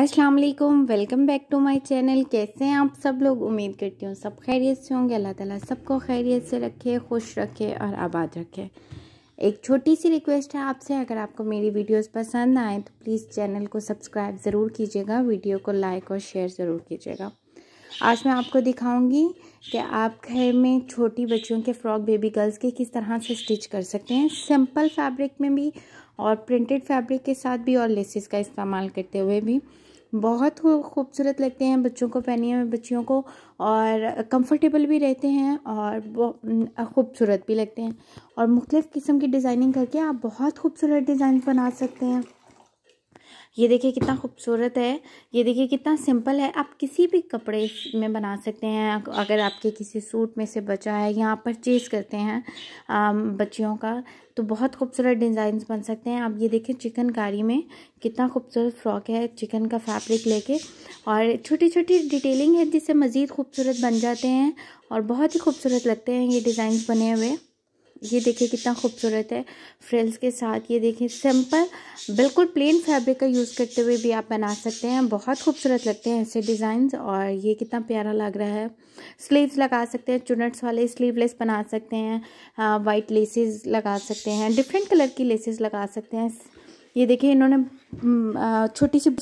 अस्सलाम वालेकुम welcome back to my channel कैसे हैं आप सब लोग उम्मीद करती हूँ सब खैरियत से होंगे अल्लाह ताला सबको खैरियत से रखे खुश रखे और आबाद रखे एक छोटी सी रिक्वेस्ट है आपसे अगर आपको मेरी वीडियोस पसंद आए तो प्लीज़ चैनल को सब्सक्राइब ज़रूर कीजिएगा वीडियो को लाइक और शेयर ज़रूर कीजिएगा आज मैं आपको दिखाऊंगी कि आप घर में छोटी बच्चियों के फ्रॉक बेबी गर्ल्स के किस तरह से स्टिच कर सकते हैं सिंपल फैब्रिक में भी और प्रिंटेड फैब्रिक के साथ भी और लेसेस का इस्तेमाल करते हुए भी बहुत खूबसूरत लगते हैं बच्चों को पहनिए हुए बच्चियों को और कंफर्टेबल भी रहते हैं और खूबसूरत भी लगते हैं और मुख्तफ़ किस्म की डिज़ाइनिंग करके आप बहुत खूबसूरत डिज़ाइन बना सकते हैं ये देखिए कितना खूबसूरत है ये देखिए कितना सिंपल है आप किसी भी कपड़े में बना सकते हैं अगर आपके किसी सूट में से बचा है यहाँ पर परचेज़ करते हैं बच्चियों का तो बहुत खूबसूरत डिज़ाइंस बन सकते हैं आप ये देखें चिकनकारी में कितना खूबसूरत फ्रॉक है चिकन का फैब्रिक लेके और छोटी छोटी डिटेलिंग है जिससे मज़ीद खूबसूरत बन जाते हैं और बहुत ही खूबसूरत लगते हैं ये डिज़ाइंस बने हुए ये देखिए कितना खूबसूरत है फ्रिल्स के साथ ये देखिए सिंपल बिल्कुल प्लेन फैब्रिक का यूज़ करते हुए भी आप बना सकते हैं बहुत खूबसूरत लगते हैं ऐसे डिज़ाइंस और ये कितना प्यारा लग रहा है स्लीव्स लगा सकते हैं चुनट्स वाले स्लीवलेस बना सकते हैं वाइट लेसेस लगा सकते हैं डिफरेंट कलर की लेसेस लगा सकते हैं ये देखिए इन्होंने छोटी सी